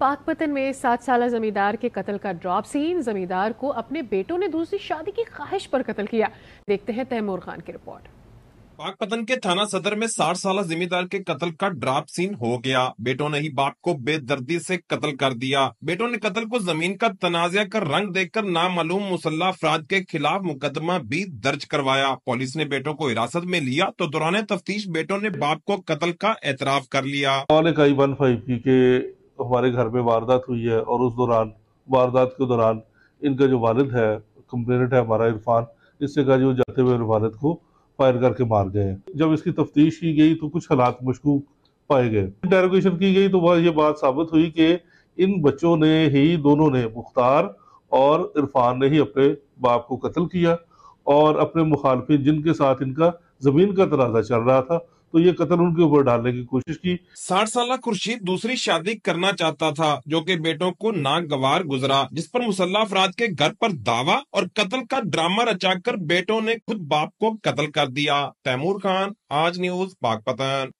पाकपतन में सात साल जमींदार के कत्ल का ड्रॉप सीन जमींदार को अपने बेटों ने दूसरी शादी की ख्वाहिश पर कत्ल किया देखते हैं तैमूर खान की रिपोर्ट पाकपतन के थाना सदर में साठ साल जिम्मेदार के कत्ल का ड्राप सीन हो गया बेटों ने ही बाप को बेदर्दी से कत्ल कर दिया बेटों ने कत्ल को जमीन का तनाजा कर रंग देखकर नामालूम मुसल्ला अफराद के खिलाफ मुकदमा भी दर्ज करवाया पुलिस ने बेटों को हिरासत में लिया तो दौरान तफ्तीश बेटों ने बाप को कत्ल का एतराफ कर लिया के हमारे घर में वारदात हुई है और उस दौरान वारदात के दौरान इनका जो वालद है कंप्लेनेंट है हमारा इरफान इससे कहा जो जाते हुए वालद को फायर करके मार गए जब इसकी तफ्तीश की गई तो कुछ हालात मशकूक पाए गए इंटेरोगेशन की गई तो वह ये बात साबित हुई कि इन बच्चों ने ही दोनों ने मुख्तार और इरफान ने ही अपने बाप को कत्ल किया और अपने मुखालफी जिनके साथ इनका ज़मीन का तनाजा चल रहा था तो ये कतल उनके ऊपर डालने की कोशिश की साठ साल खुर्शीद दूसरी शादी करना चाहता था जो कि बेटों को नागवार गुजरा जिस पर मुसल्ला अफराद के घर पर दावा और कत्ल का ड्रामा कर बेटों ने खुद बाप को कत्ल कर दिया तैमूर खान आज न्यूज पाकपतन